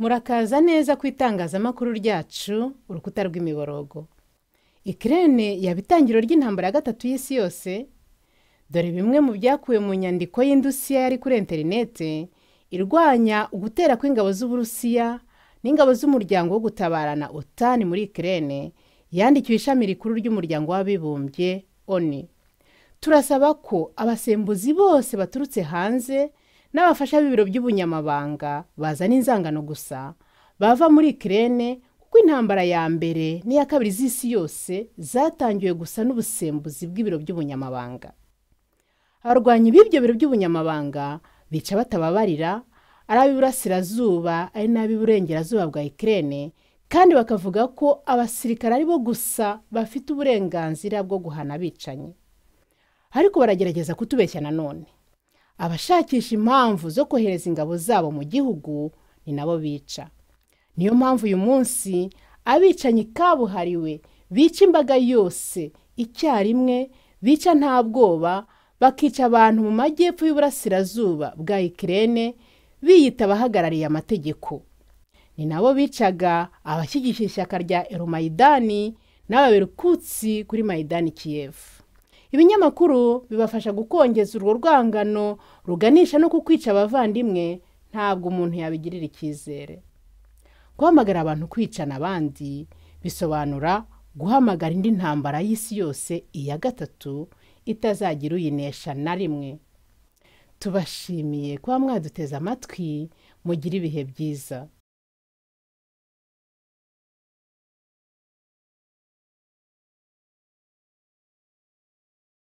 murakaza neza ku itangazamakuru ryacu urukuta rw'imiborogo ikirere yaba itangiriro ry'intambara ya gatatu y'isi yose dore bimwe mu byakuwe mu nyandiko y'indusiya yari kuri interinete irwanya ugutera kw'ingabo z'uburusiya n'ingabo z'umuryango wo gutabarana otani muri ikirere yandikiwe ishami rikuru ry'umuryango w'abibumbye oni turasaba ko abasembuzi bose baturutse hanze n'abafasha b'ibiro by'ubunyamabanga bazana inzangano gusa bava muri ikirere kuko intambara ya mbere n'iya kabiri z'isi yose zatangiwe gusa n'ubusembuzi bw'ibiro by'ubunyamabanga abarwanyi b'ibyo biro by'ubunyamabanga bica batababarira ari ab'iburasirazuba ari n'ab'iburengerazuba bwa ikirere kandi bakavuga ko abasirikare aribo gusa bafite uburenganzira bwo guhana abicanyi ariko baragerageza kutubeshya nanone abashakisha impamvu zo kohereza ingabo zabo mu gihugu ni nabo bica niyo mpamvu uyu munsi abicanyi kabuhariwe bica imbaga yose icyarimwe bica nta bwoba bakica abantu mu majyepfo y'uburasirazuba bwa ikirere biyita abahagarariye amategeko ni nabo bicaga abashyigikira ishyaka rya erumayidani n'ababerukutsi kuri mayidani Kiyefu ibinyamakuru bibafasha gukongeza urwo rwangano ruganisha no kukwica abavandimwe ntabwo umuntu yabigirira icyizere guhamagara abantu kwicana abandi bisobanura guhamagara indi ntambara y'isi yose iya gatatu itazagira uyinesha na rimwe tubashimiye kuba mwaduteze amatwi mugire ibihe byiza